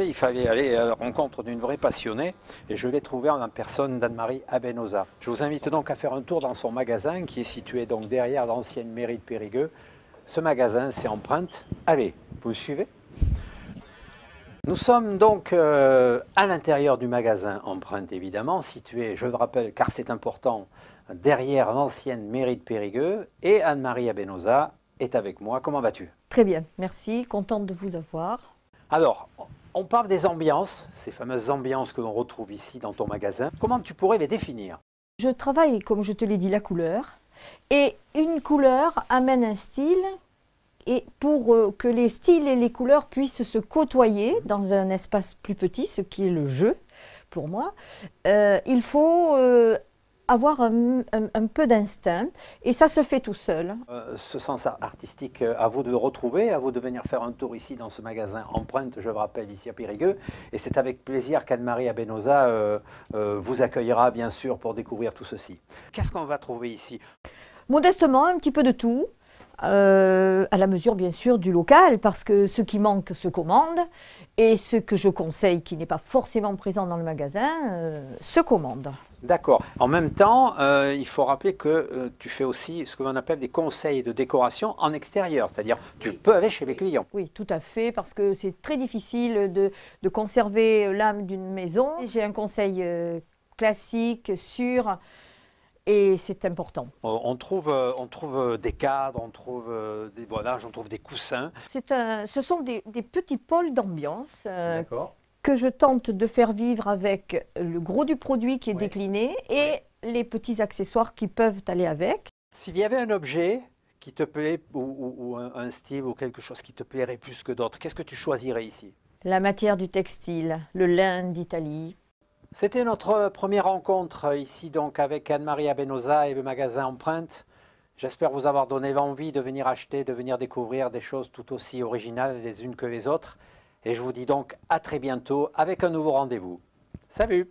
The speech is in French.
il fallait aller à la rencontre d'une vraie passionnée et je vais trouver en la personne d'Anne-Marie Abenosa. Je vous invite donc à faire un tour dans son magasin qui est situé donc derrière l'ancienne mairie de Périgueux. Ce magasin, c'est Empreinte. Allez, vous me suivez nous sommes donc euh, à l'intérieur du magasin Empreinte, évidemment, situé, je le rappelle, car c'est important, derrière l'ancienne mairie de Périgueux. Et Anne-Marie Abenosa est avec moi. Comment vas-tu Très bien, merci. Contente de vous avoir. Alors, on parle des ambiances, ces fameuses ambiances que l'on retrouve ici dans ton magasin. Comment tu pourrais les définir Je travaille, comme je te l'ai dit, la couleur. Et une couleur amène un style et pour euh, que les styles et les couleurs puissent se côtoyer dans un espace plus petit, ce qui est le jeu pour moi, euh, il faut euh, avoir un, peu d'instinct et ça se fait tout seul. Euh, ce sens artistique, euh, à vous de retrouver, à vous de venir faire un tour ici dans ce magasin Empreinte, je le rappelle, ici à Périgueux. Et c'est avec plaisir qu'Anne-Marie Abenosa euh, vous accueillera, bien sûr, pour découvrir tout ceci. Qu'est-ce qu'on va trouver ici Modestement, un petit peu de tout. Euh, à la mesure bien sûr du local, parce que ce qui manque se commande, et ce que je conseille qui n'est pas forcément présent dans le magasin euh, se commande. D'accord. En même temps, euh, il faut rappeler que tu fais aussi ce que l'on appelle des conseils de décoration en extérieur, c'est-à-dire tu peux aller chez les clients. Oui, tout à fait, parce que c'est très difficile de, conserver l'âme d'une maison. J'ai un conseil classique sur et c'est important. On trouve, on trouve euh, euh, des cadres, on trouve euh, des voilages, on trouve des coussins. Un, ce sont des, petits pôles d'ambiance que je tente de faire vivre avec le gros du produit qui est décliné et les petits accessoires qui peuvent aller avec. S'il y avait un objet qui te plaît ou, un, un style ou quelque chose qui te plairait plus que d'autres, qu'est-ce que tu choisirais ici La matière du textile, le lin d'Italie, c'était notre première rencontre ici donc avec Anne-Marie Abenosa et le magasin Empreinte. J'espère vous avoir donné envie de venir acheter, de venir découvrir des choses tout aussi originales les unes que les autres. Et je vous dis donc à très bientôt avec un nouveau rendez-vous. Salut